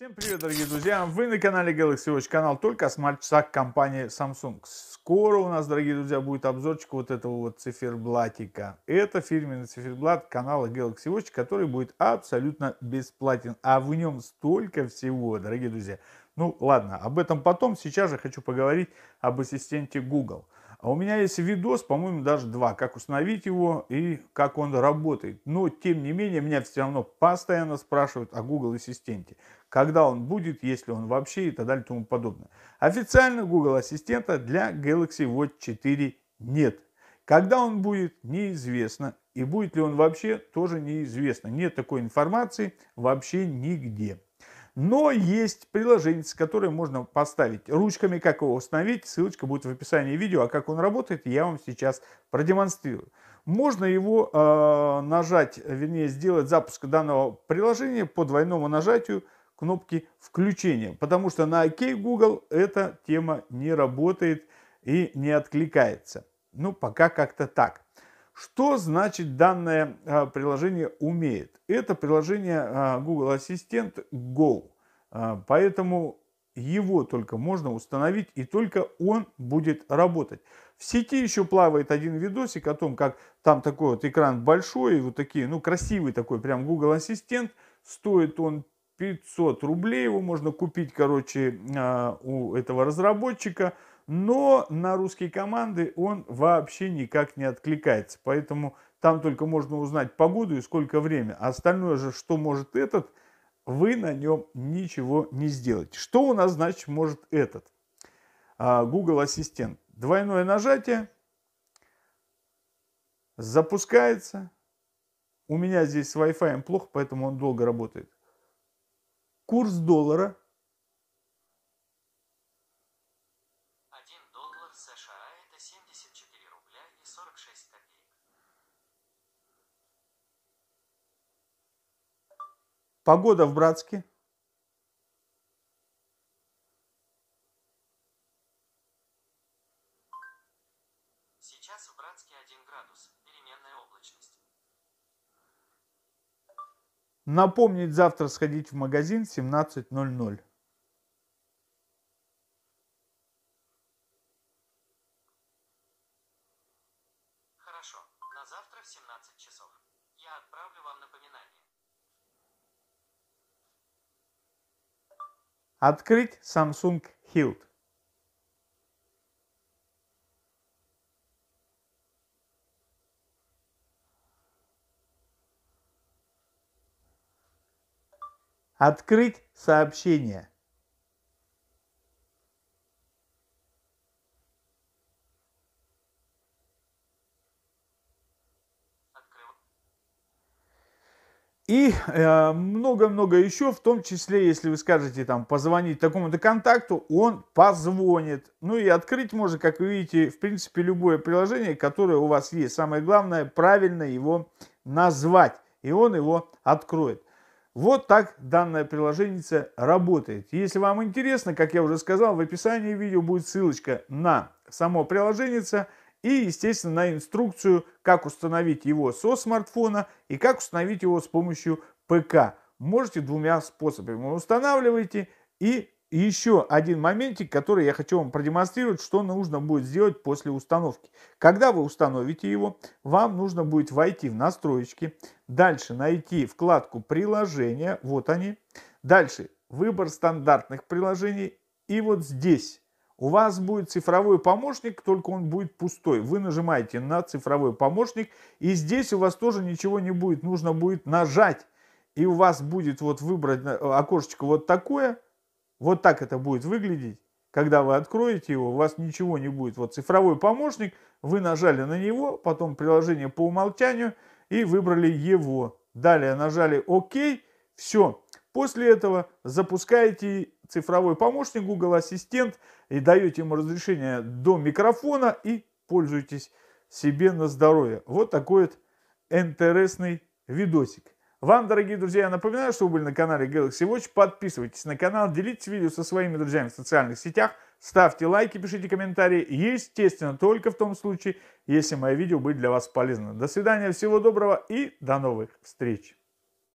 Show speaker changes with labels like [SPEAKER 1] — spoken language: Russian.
[SPEAKER 1] Всем привет, дорогие друзья! Вы на канале Galaxy Watch, канал только о смарт-часах компании Samsung. Скоро у нас, дорогие друзья, будет обзорчик вот этого вот циферблатика. Это фирменный циферблат канала Galaxy Watch, который будет абсолютно бесплатен. А в нем столько всего, дорогие друзья. Ну ладно, об этом потом. Сейчас же хочу поговорить об ассистенте Google. А у меня есть видос, по-моему, даже два, как установить его и как он работает. Но, тем не менее, меня все равно постоянно спрашивают о Google Ассистенте когда он будет, если он вообще и так далее и тому подобное. Официально Google Ассистента для Galaxy Watch 4 нет. Когда он будет, неизвестно. И будет ли он вообще, тоже неизвестно. Нет такой информации вообще нигде. Но есть приложение, с которое можно поставить ручками, как его установить. Ссылочка будет в описании видео. А как он работает, я вам сейчас продемонстрирую. Можно его э, нажать, вернее сделать запуск данного приложения по двойному нажатию – кнопки включения, потому что на ОК Google эта тема не работает и не откликается. Ну, пока как-то так. Что значит данное а, приложение умеет? Это приложение а, Google Assistant Go. А, поэтому его только можно установить и только он будет работать. В сети еще плавает один видосик о том, как там такой вот экран большой, и вот такие, ну красивый такой, прям Google Ассистент. Стоит он 500 рублей его можно купить, короче, а, у этого разработчика, но на русские команды он вообще никак не откликается, поэтому там только можно узнать погоду и сколько время, а остальное же, что может этот, вы на нем ничего не сделаете. Что у нас, значит, может этот? А, Google Ассистент. Двойное нажатие, запускается. У меня здесь с Wi-Fi плохо, поэтому он долго работает. Курс доллара. 1 доллар США это 74 рубля и 46 копеек. Погода в Братске. Сейчас в Братске 1 градус, переменная облачность. Напомнить завтра сходить в магазин в 17.00. Хорошо. На завтра в 17 часов. Я отправлю вам напоминание. Открыть Samsung Hilt. Открыть сообщение. И э, много-много э, еще, в том числе, если вы скажете там позвонить такому-то контакту, он позвонит. Ну и открыть можно, как вы видите, в принципе, любое приложение, которое у вас есть. Самое главное, правильно его назвать, и он его откроет. Вот так данная приложение работает. Если вам интересно, как я уже сказал, в описании видео будет ссылочка на само приложение и, естественно, на инструкцию, как установить его со смартфона и как установить его с помощью ПК. Можете двумя способами. Вы и еще один моментик, который я хочу вам продемонстрировать, что нужно будет сделать после установки. Когда вы установите его, вам нужно будет войти в настройки, дальше найти вкладку приложения, вот они, дальше выбор стандартных приложений и вот здесь у вас будет цифровой помощник, только он будет пустой. Вы нажимаете на цифровой помощник, и здесь у вас тоже ничего не будет. Нужно будет нажать, и у вас будет вот выбрать э, окошечко вот такое – вот так это будет выглядеть. Когда вы откроете его, у вас ничего не будет. Вот цифровой помощник, вы нажали на него, потом приложение по умолчанию и выбрали его. Далее нажали ОК, все. После этого запускаете цифровой помощник Google Ассистент и даете ему разрешение до микрофона и пользуйтесь себе на здоровье. Вот такой вот интересный видосик. Вам, дорогие друзья, я напоминаю, что вы были на канале Galaxy Watch. Подписывайтесь на канал, делитесь видео со своими друзьями в социальных сетях, ставьте лайки, пишите комментарии. Естественно, только в том случае, если мое видео будет для вас полезны. До свидания, всего доброго и до новых встреч!